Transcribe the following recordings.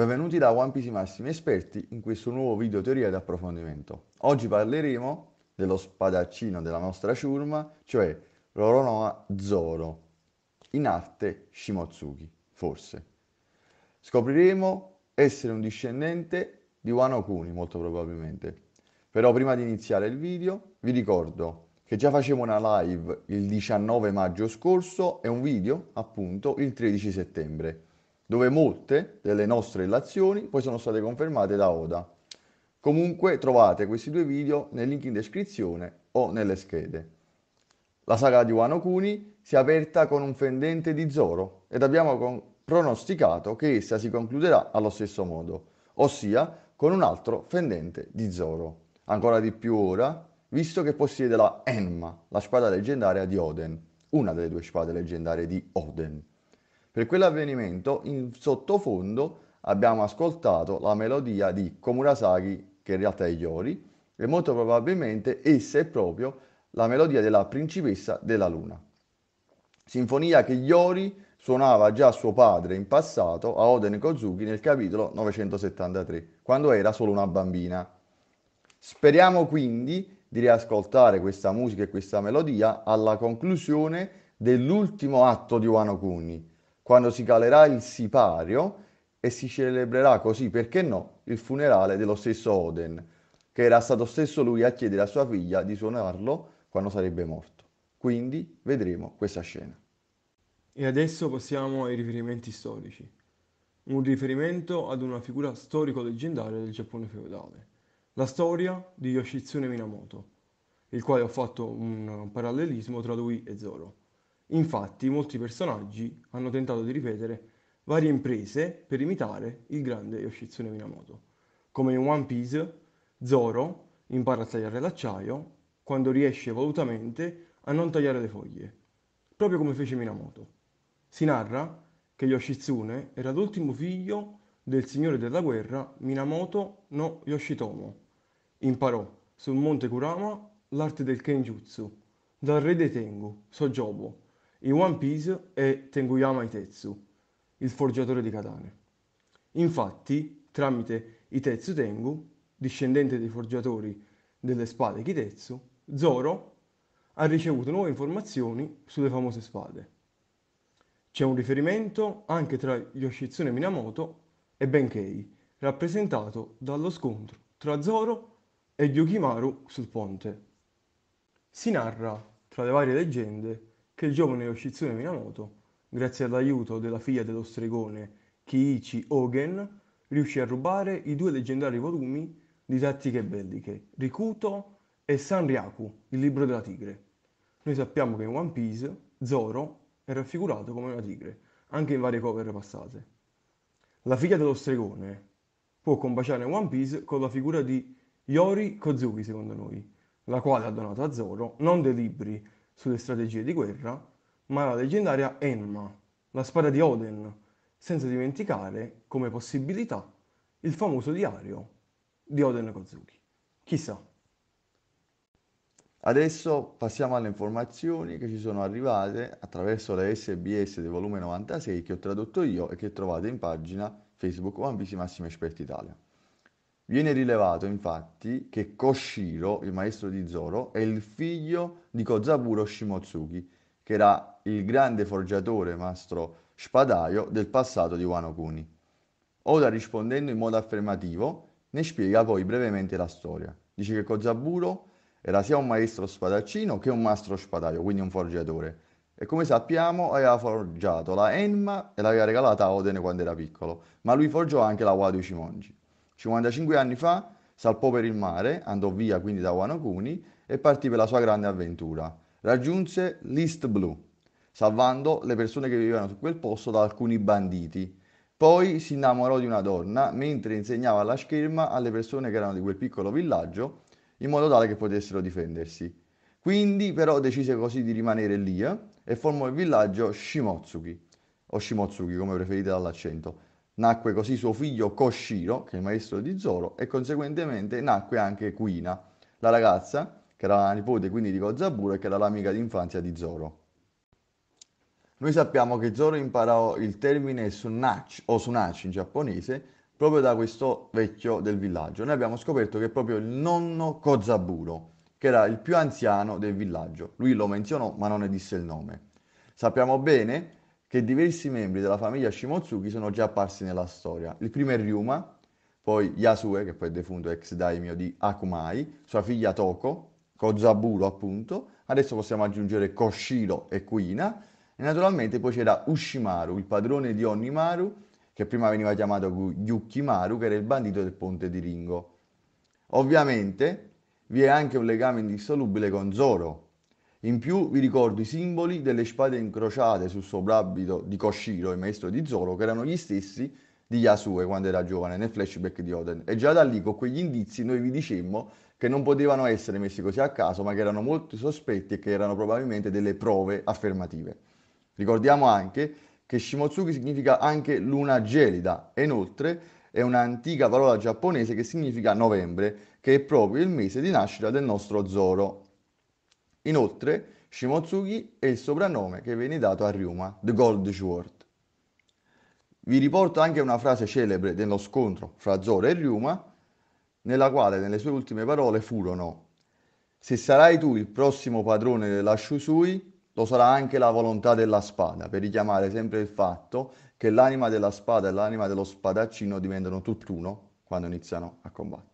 Benvenuti da One Piece Massimi Esperti in questo nuovo video teoria di approfondimento. Oggi parleremo dello spadaccino della nostra ciurma, cioè Roronoa Zoro, in arte Shimotsuki, forse. Scopriremo essere un discendente di Wano Kuni, molto probabilmente. Però prima di iniziare il video vi ricordo che già facevo una live il 19 maggio scorso e un video appunto il 13 settembre dove molte delle nostre relazioni poi sono state confermate da Oda. Comunque trovate questi due video nel link in descrizione o nelle schede. La saga di Wano Kuni si è aperta con un fendente di Zoro ed abbiamo con- pronosticato che essa si concluderà allo stesso modo, ossia con un altro fendente di Zoro. Ancora di più ora, visto che possiede la Enma, la spada leggendaria di Oden, una delle due spade leggendarie di Oden. Per quell'avvenimento, in sottofondo, abbiamo ascoltato la melodia di Komurasaki, che in realtà è Yori, e molto probabilmente essa è proprio la melodia della principessa della luna. Sinfonia che Yori suonava già suo padre in passato a Oden Kozuki nel capitolo 973, quando era solo una bambina. Speriamo quindi di riascoltare questa musica e questa melodia alla conclusione dell'ultimo atto di Wano Kuni, quando si calerà il sipario e si celebrerà così, perché no, il funerale dello stesso Oden, che era stato stesso lui a chiedere a sua figlia di suonarlo quando sarebbe morto. Quindi vedremo questa scena. E adesso passiamo ai riferimenti storici. Un riferimento ad una figura storico-leggendaria del Giappone feudale, la storia di Yoshitsune Minamoto, il quale ho fatto un parallelismo tra lui e Zoro. Infatti molti personaggi hanno tentato di ripetere varie imprese per imitare il grande Yoshitsune Minamoto, come in One Piece, Zoro impara a tagliare l'acciaio quando riesce volutamente a non tagliare le foglie, proprio come fece Minamoto. Si narra che Yoshitsune era l'ultimo figlio del signore della guerra Minamoto no Yoshitomo. Imparò sul monte Kurama l'arte del Kenjutsu dal re dei Tengu, Sojobo, in One Piece è Tenguyama Itetsu, il forgiatore di katane. Infatti, tramite Itetsu Tengu, discendente dei forgiatori delle spade Kitetsu, Zoro ha ricevuto nuove informazioni sulle famose spade. C'è un riferimento anche tra Yoshitsune Minamoto e Benkei, rappresentato dallo scontro tra Zoro e Yukimaru sul ponte. Si narra, tra le varie leggende, che il giovane Yoshitsune Minamoto, grazie all'aiuto della figlia dello stregone Kiichi Ogen, riuscì a rubare i due leggendari volumi di tattiche belliche, Rikuto e Sanriaku, il libro della tigre. Noi sappiamo che in One Piece Zoro è raffigurato come una tigre, anche in varie cover passate. La figlia dello stregone può combaciare One Piece con la figura di Yori Kozuki, secondo noi, la quale ha donato a Zoro non dei libri, sulle strategie di guerra, ma la leggendaria Enma, la spada di Oden, senza dimenticare, come possibilità, il famoso diario di Oden Kozuki. Chissà. Adesso passiamo alle informazioni che ci sono arrivate attraverso la SBS del volume 96 che ho tradotto io e che trovate in pagina Facebook One Piece Massimo Esperti Italia. Viene rilevato infatti che Koshiro, il maestro di Zoro, è il figlio di Kozaburo Shimotsuki, che era il grande forgiatore mastro spadaio del passato di Wano Kuni. Oda rispondendo in modo affermativo ne spiega poi brevemente la storia. Dice che Kozaburo era sia un maestro spadaccino che un mastro spadaio, quindi un forgiatore. E come sappiamo aveva forgiato la Enma e l'aveva regalata a Odene quando era piccolo, ma lui forgiò anche la Wadu Shimonji. 55 anni fa salpò per il mare, andò via quindi da Wanakuni e partì per la sua grande avventura. Raggiunse l'East Blue, salvando le persone che vivevano su quel posto da alcuni banditi. Poi si innamorò di una donna mentre insegnava la scherma alle persone che erano di quel piccolo villaggio in modo tale che potessero difendersi. Quindi però decise così di rimanere lì eh, e formò il villaggio Shimotsuki, o Shimotsuki come preferite dall'accento, Nacque così suo figlio Koshiro, che è il maestro di Zoro, e conseguentemente nacque anche Quina, la ragazza che era la nipote quindi di Kozaburo e che era l'amica d'infanzia di Zoro. Noi sappiamo che Zoro imparò il termine sunachi o sunachi in giapponese proprio da questo vecchio del villaggio. Noi abbiamo scoperto che è proprio il nonno Kozaburo, che era il più anziano del villaggio. Lui lo menzionò ma non ne disse il nome. Sappiamo bene che che diversi membri della famiglia Shimotsuki sono già apparsi nella storia. Il primo è Ryuma, poi Yasue, che poi è defunto ex daimyo di Akumai, sua figlia Toko, Kozaburo appunto, adesso possiamo aggiungere Koshiro e Kuina, e naturalmente poi c'era Ushimaru, il padrone di Onimaru, che prima veniva chiamato Yukimaru, che era il bandito del ponte di Ringo. Ovviamente vi è anche un legame indissolubile con Zoro, in più vi ricordo i simboli delle spade incrociate sul soprabito di Koshiro, il maestro di Zoro, che erano gli stessi di Yasue quando era giovane, nel flashback di Oden. E già da lì, con quegli indizi, noi vi dicemmo che non potevano essere messi così a caso, ma che erano molti sospetti e che erano probabilmente delle prove affermative. Ricordiamo anche che Shimotsuki significa anche luna gelida, e inoltre è un'antica parola giapponese che significa novembre, che è proprio il mese di nascita del nostro Zoro, Inoltre, Shimotsugi è il soprannome che viene dato a Ryuma, The Gold Sword. Vi riporto anche una frase celebre dello scontro fra Zoro e Ryuma, nella quale nelle sue ultime parole furono «Se sarai tu il prossimo padrone della Shusui, lo sarà anche la volontà della spada», per richiamare sempre il fatto che l'anima della spada e l'anima dello spadaccino diventano tutt'uno quando iniziano a combattere.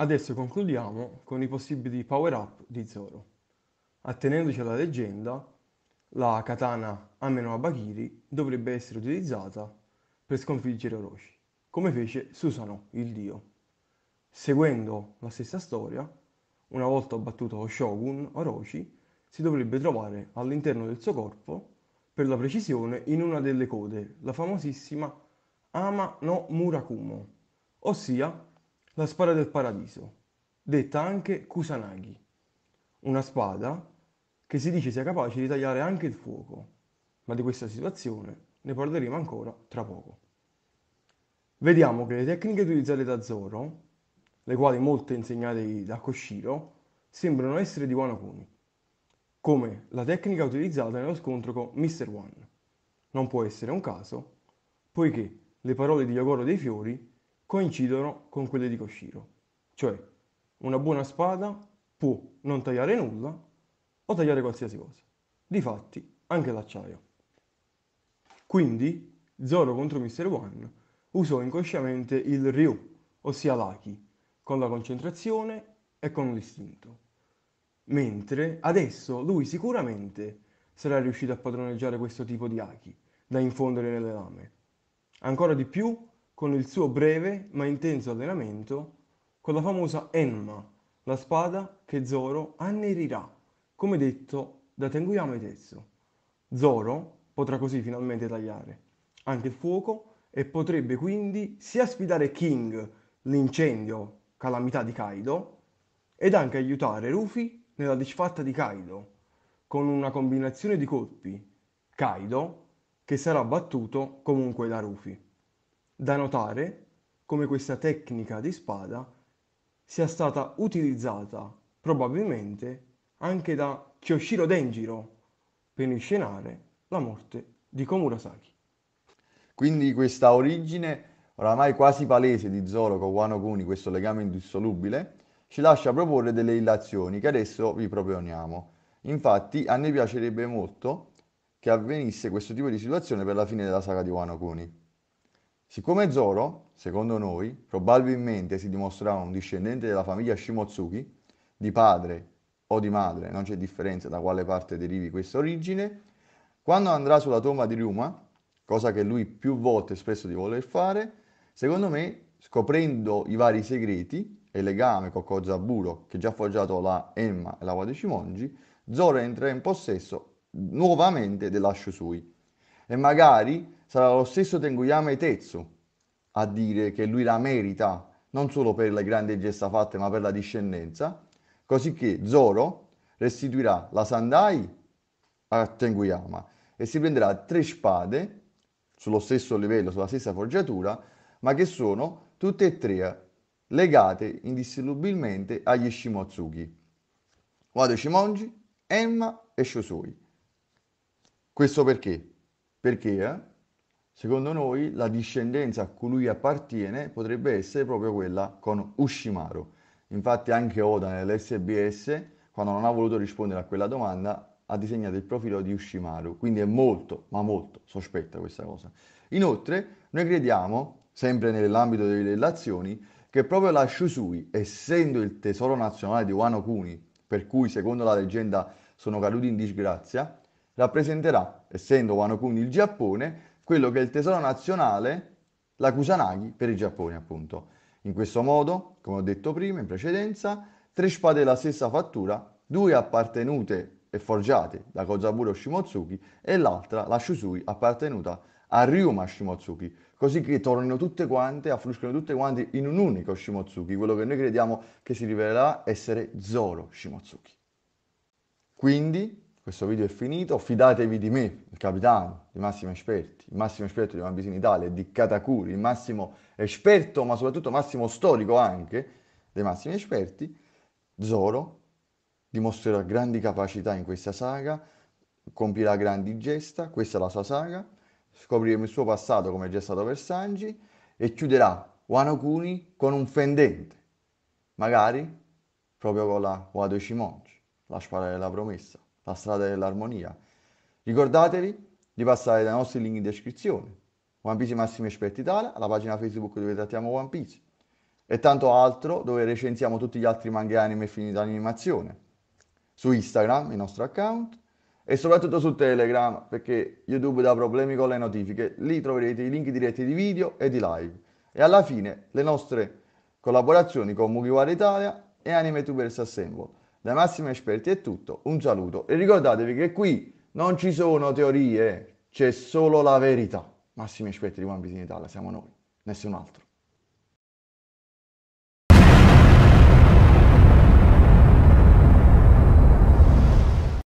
Adesso concludiamo con i possibili power-up di Zoro. Attenendoci alla leggenda, la katana Ameno Abakiri dovrebbe essere utilizzata per sconfiggere Orochi, come fece Susano, il dio. Seguendo la stessa storia, una volta abbattuto Shogun, Orochi si dovrebbe trovare all'interno del suo corpo, per la precisione, in una delle code, la famosissima Ama no Murakumo, ossia la spada del paradiso, detta anche Kusanagi una spada che si dice sia capace di tagliare anche il fuoco, ma di questa situazione ne parleremo ancora tra poco. Vediamo che le tecniche utilizzate da Zoro, le quali molte insegnate da Koshiro, sembrano essere di Wano Kuni, come la tecnica utilizzata nello scontro con Mr. One. Non può essere un caso, poiché le parole di Yogoro dei Fiori coincidono con quelle di Koshiro, cioè una buona spada può non tagliare nulla o tagliare qualsiasi cosa. Difatti, anche l'acciaio. Quindi, Zoro contro Mr. One usò inconsciamente il Ryu, ossia l'Aki, con la concentrazione e con l'istinto. Mentre adesso lui sicuramente sarà riuscito a padroneggiare questo tipo di Aki, da infondere nelle lame. Ancora di più con il suo breve ma intenso allenamento con la famosa Enma, la spada che Zoro annerirà, come detto da Tenguyama Tetsu. Zoro potrà così finalmente tagliare anche il fuoco e potrebbe quindi sia sfidare King, l'incendio, calamità di Kaido, ed anche aiutare Rufy nella disfatta di Kaido, con una combinazione di colpi, Kaido, che sarà battuto comunque da Rufy. Da notare come questa tecnica di spada sia stata utilizzata probabilmente anche da Kyoshiro Denjiro per inscenare la morte di Komurasaki. Quindi questa origine oramai quasi palese di Zoro con Wano Kuni, questo legame indissolubile, ci lascia proporre delle illazioni che adesso vi proponiamo. Infatti a noi piacerebbe molto che avvenisse questo tipo di situazione per la fine della saga di Wano Kuni. Siccome Zoro, secondo noi, probabilmente si dimostrava un discendente della famiglia Shimotsuki, di padre o di madre, non c'è differenza da quale parte derivi questa origine, quando andrà sulla tomba di Ryuma, cosa che lui più volte espresso di voler fare, secondo me, scoprendo i vari segreti e legame con Kozaburo, che già ha forgiato la Emma e la Wade Zoro entra in possesso nuovamente della Shusui. E magari sarà lo stesso Tenguyama Tezzo a dire che lui la merita non solo per le grandi gesta fatte ma per la discendenza, così che Zoro restituirà la Sandai a Tenguyama e si prenderà tre spade sullo stesso livello, sulla stessa forgiatura, ma che sono tutte e tre legate indissolubilmente agli Shimotsuki. Wado Shimonji, Emma e Shosui. Questo perché? perché eh? secondo noi la discendenza a cui lui appartiene potrebbe essere proprio quella con Ushimaru. Infatti anche Oda nell'SBS, quando non ha voluto rispondere a quella domanda, ha disegnato il profilo di Ushimaru, quindi è molto, ma molto sospetta questa cosa. Inoltre, noi crediamo, sempre nell'ambito delle relazioni, che proprio la Shusui, essendo il tesoro nazionale di Wano Kuni, per cui secondo la leggenda sono caduti in disgrazia, rappresenterà, essendo Wanokun il Giappone, quello che è il tesoro nazionale, la Kusanagi per il Giappone appunto. In questo modo, come ho detto prima in precedenza, tre spade della stessa fattura, due appartenute e forgiate da Kozaburo Shimotsuki e l'altra, la Shusui, appartenuta a Ryuma Shimotsuki, così che tornino tutte quante, affluiscono tutte quante in un unico Shimotsuki, quello che noi crediamo che si rivelerà essere Zoro Shimotsuki. Quindi questo video è finito, fidatevi di me, il capitano, di Massimo Esperti, il massimo esperto di Bambisini Italia, di Catacuri, il massimo esperto, ma soprattutto massimo storico anche, dei massimi esperti, Zoro dimostrerà grandi capacità in questa saga, compirà grandi gesta, questa è la sua saga, scopriremo il suo passato come è già stato per Sanji e chiuderà Wano Kuni con un fendente, magari proprio con la Wado Shimonji, la spada della promessa la strada dell'armonia. Ricordatevi di passare dai nostri link in descrizione, One Piece Massimo Esperti Italia, la pagina Facebook dove trattiamo One Piece, e tanto altro dove recensiamo tutti gli altri manga anime finiti animazione, su Instagram, il nostro account, e soprattutto su Telegram, perché YouTube dà problemi con le notifiche, lì troverete i link diretti di video e di live, e alla fine le nostre collaborazioni con Mugiwara Italia e Anime Assemble dai massimi esperti è tutto, un saluto e ricordatevi che qui non ci sono teorie, c'è solo la verità. Massimi esperti di One Piece in Italia siamo noi, nessun altro.